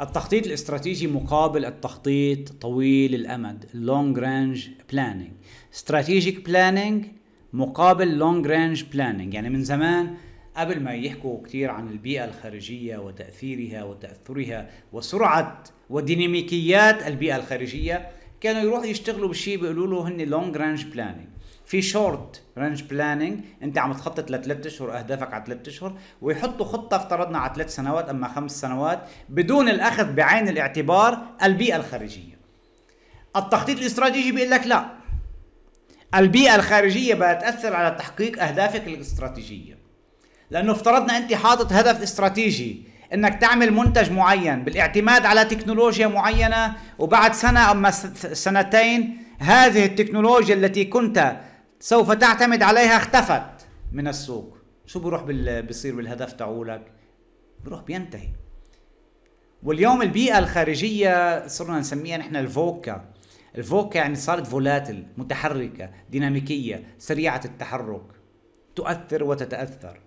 التخطيط الاستراتيجي مقابل التخطيط طويل الامد long range planning strategic planning مقابل long range planning يعني من زمان قبل ما يحكوا كثير عن البيئة الخارجية وتأثيرها وتأثرها وسرعة وديناميكيات البيئة الخارجية كانوا يروحوا يشتغلوا بشيء بيقولوا له هن لونج رينج بلاننج في شورت رينج بلاننج انت عم تخطط لثلاث اشهر اهدافك على ثلاث اشهر ويحطوا خطه افترضنا على ثلاث سنوات اما خمس سنوات بدون الاخذ بعين الاعتبار البيئه الخارجيه التخطيط الاستراتيجي بيقول لك لا البيئه الخارجيه بتاثر على تحقيق اهدافك الاستراتيجيه لانه افترضنا انت حاطط هدف استراتيجي انك تعمل منتج معين بالاعتماد على تكنولوجيا معينه وبعد سنه اما سنتين هذه التكنولوجيا التي كنت سوف تعتمد عليها اختفت من السوق شو بروح بال... بصير بالهدف تعولك بروح بينتهي واليوم البيئة الخارجية صرنا نسميها نحن الفوكا الفوكا يعني صارت فولاتل متحركة ديناميكية سريعة التحرك تؤثر وتتأثر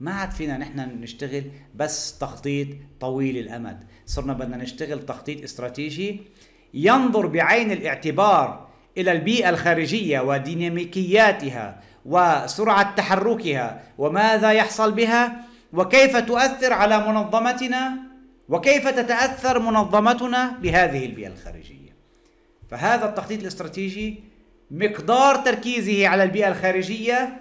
ما عاد فينا نحن نشتغل بس تخطيط طويل الأمد صرنا بدنا نشتغل تخطيط استراتيجي ينظر بعين الاعتبار الى البيئه الخارجيه وديناميكياتها وسرعه تحركها وماذا يحصل بها وكيف تؤثر على منظمتنا وكيف تتاثر منظمتنا بهذه البيئه الخارجيه فهذا التخطيط الاستراتيجي مقدار تركيزه على البيئه الخارجيه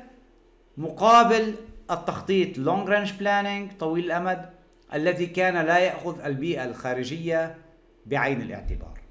مقابل التخطيط لونج رانج بلاننج طويل الامد الذي كان لا ياخذ البيئه الخارجيه بعين الاعتبار